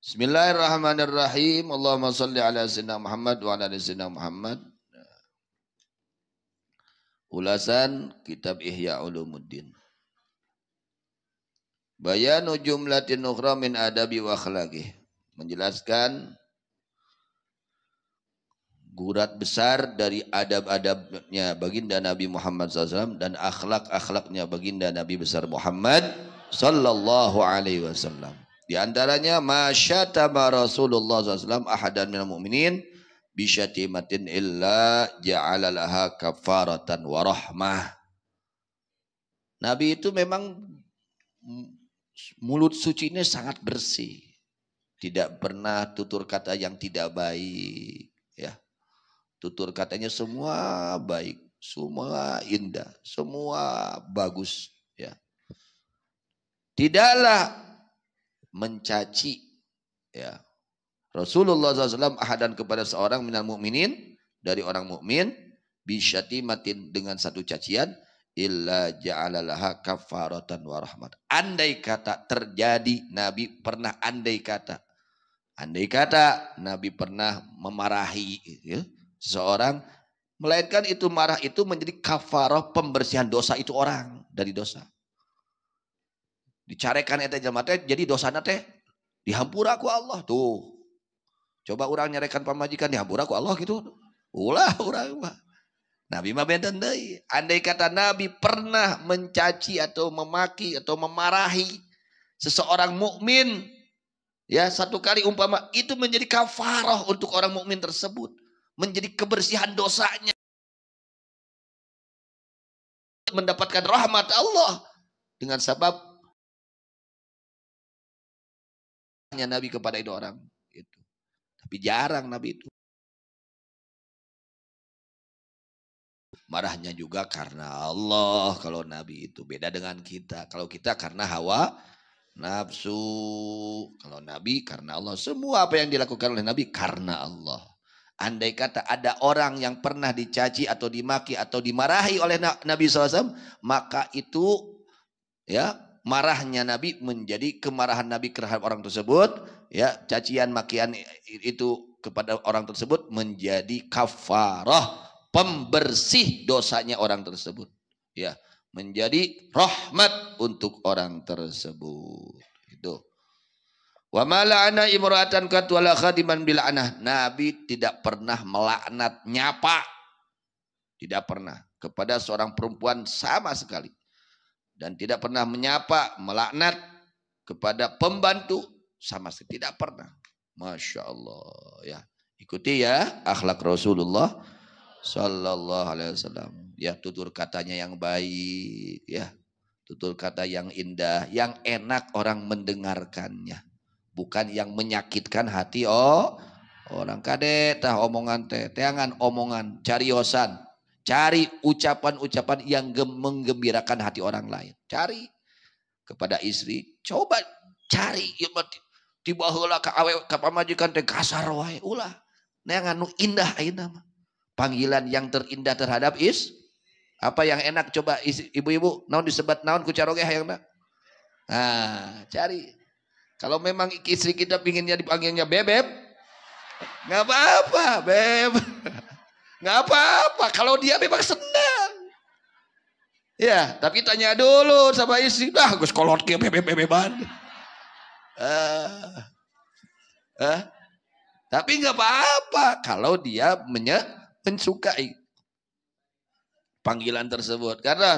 Bismillahirrahmanirrahim. Allahumma salli ala sinna Muhammad wa ala sinna Muhammad. Ulasan kitab Ihya Ulumuddin. Bayanu jumlatin ukhra min adabi wa akhlaqih. Menjelaskan gurat besar dari adab-adabnya baginda Nabi Muhammad SAW dan akhlak-akhlaknya baginda Nabi besar Muhammad Sallallahu Alaihi Wasallam. Di antaranya masyatama Rasulullah SAW ahadan minal mu'minin bisyatimatin illa ja'alalaha kafaratan warahmah. Nabi itu memang mulut suci ini sangat bersih. Tidak pernah tutur kata yang tidak baik. ya Tutur katanya semua baik, semua indah, semua bagus. ya Tidaklah mencaci ya Rasulullah SAW ahadan kepada seorang minal mukminin dari orang mukmin matin dengan satu cacian illa ja'alalaha kafaratan wa Andai kata terjadi Nabi pernah andai kata andai kata Nabi pernah memarahi ya, seseorang melainkan itu marah itu menjadi kafarah pembersihan dosa itu orang dari dosa dicarekan eta jelema teh jadi dosana teh dihampura ku Allah tuh. Coba orang nyarekan pamajikan dihampura ku Allah gitu. Ulah orang mah. Nabi mah benten deui. Andai kata Nabi pernah mencaci atau memaki atau memarahi seseorang mukmin ya satu kali umpama itu menjadi kafarah untuk orang mukmin tersebut, menjadi kebersihan dosanya mendapatkan rahmat Allah dengan sebab dakwahnya Nabi kepada itu orang. Gitu. Tapi jarang Nabi itu. Marahnya juga karena Allah kalau Nabi itu beda dengan kita. Kalau kita karena hawa nafsu. Kalau Nabi karena Allah. Semua apa yang dilakukan oleh Nabi karena Allah. Andai kata ada orang yang pernah dicaci atau dimaki atau dimarahi oleh Nabi SAW, maka itu ya marahnya Nabi menjadi kemarahan Nabi terhadap orang tersebut, ya, cacian makian itu kepada orang tersebut menjadi kafarah, pembersih dosanya orang tersebut, ya, menjadi rahmat untuk orang tersebut. Itu. Wa mala'ana imra'atan kat wala khadiman anah Nabi tidak pernah melaknat nyapa. Tidak pernah kepada seorang perempuan sama sekali dan tidak pernah menyapa, melaknat kepada pembantu sama sekali tidak pernah. Masya Allah ya. Ikuti ya akhlak Rasulullah Sallallahu Alaihi Wasallam. Ya tutur katanya yang baik ya. Tutur kata yang indah, yang enak orang mendengarkannya. Bukan yang menyakitkan hati oh orang kadek tah omongan teh, teangan omongan cariosan Cari ucapan-ucapan yang menggembirakan hati orang lain. Cari kepada istri, coba cari tiba hula ke awe ke pamajikan teh kasar wae ulah. Neang anu indah ayeuna mah. Panggilan yang terindah terhadap is apa yang enak coba ibu-ibu naon disebat naon ku caroge hayangna. Nah, cari. Kalau memang istri kita pinginnya dipanggilnya bebeb, nggak apa-apa, beb. Gak apa-apa. Kalau dia memang senang. Ya, tapi tanya dulu sama istri. Dah, gue sekolot ke bebe Uh, uh, tapi gak apa-apa kalau dia menye mensukai panggilan tersebut. Karena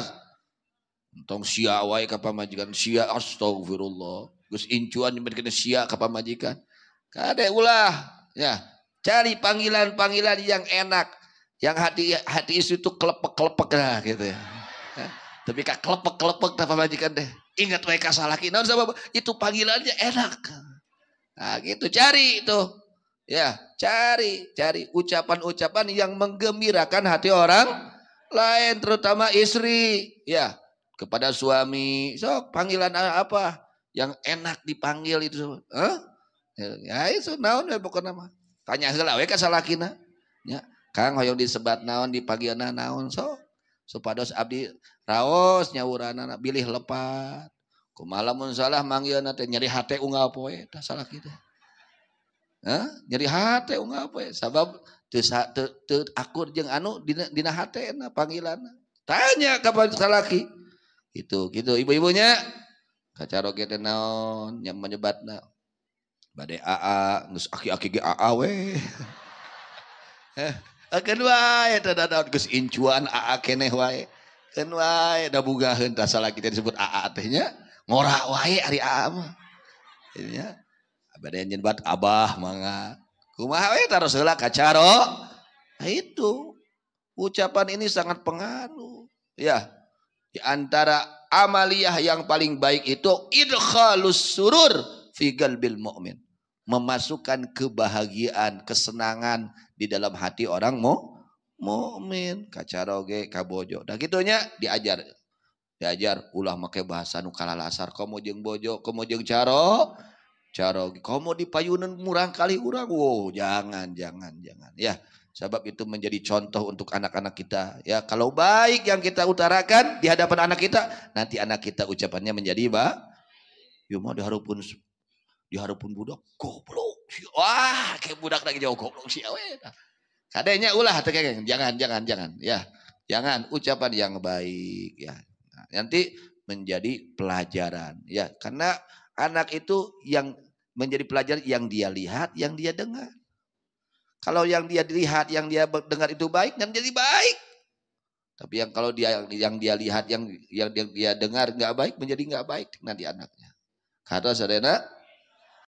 tong sia wae kapal majikan sia astagfirullah. Gus incuan yang kena sia kapal pamajikan. Kadek ulah ya cari panggilan-panggilan yang enak. Yang hati hati istri itu kelepek-kelepek lah gitu ya. Tapi kak kelepek-kelepek tanpa majikan deh. Ingat mereka salah kita. Nah, itu panggilannya enak. Nah, gitu cari itu. Ya, cari, cari ucapan-ucapan yang menggembirakan hati orang lain terutama istri, ya, kepada suami. Sok panggilan apa? Yang enak dipanggil itu. huh? Ya itu naon ya pokoknya mah. Tanya heula wae ka salakina. Ya. Kang hoyong disebat naon di pagiana naon so supados abdi raos nyawurana bilih lepat kumalamun salah manggiana teh nyeri hate unggal poe tah salah kita Hah? nyeri hate unggal poe sabab teu akur jeung anu dina, dina hatena panggilan tanya ka salaki itu gitu ibu-ibunya kacaro kita naon yang menyebat na badai aa nus aki aki ge aa we Eh, kedua itu ya, daun gus incuan aa keneh wae kan wae ya, da bugaheun tah salah kita disebut aa tehnya ngora wae ari aa mah ya abade bat abah manga, kumaha wae taruh heula kacaro nah, itu ucapan ini sangat pengaruh ya di antara amaliyah yang paling baik itu idhalus surur fi qalbil mu'min memasukkan kebahagiaan, kesenangan di dalam hati orang mu mukmin, kacaroge, kabojo. Nah gitunya diajar. Diajar ulah make bahasa nu kalalasar komo jeung bojo, komo jeung caro. Caro komo di payunan murang kali urang. Wow, jangan jangan jangan. Ya, sebab itu menjadi contoh untuk anak-anak kita. Ya, kalau baik yang kita utarakan di hadapan anak kita, nanti anak kita ucapannya menjadi ba. Yuma pun pun budak goblok wah kayak budak lagi jauh goblok sih Kadangnya ulah tekeng, jangan jangan jangan ya. Jangan ucapan yang baik ya. Nah, nanti menjadi pelajaran ya. Karena anak itu yang menjadi pelajaran yang dia lihat, yang dia dengar. Kalau yang dia lihat, yang dia dengar itu baik kan jadi baik. Tapi yang kalau dia yang dia lihat, yang yang dia, dengar nggak baik menjadi nggak baik nanti anaknya. Kata Serena.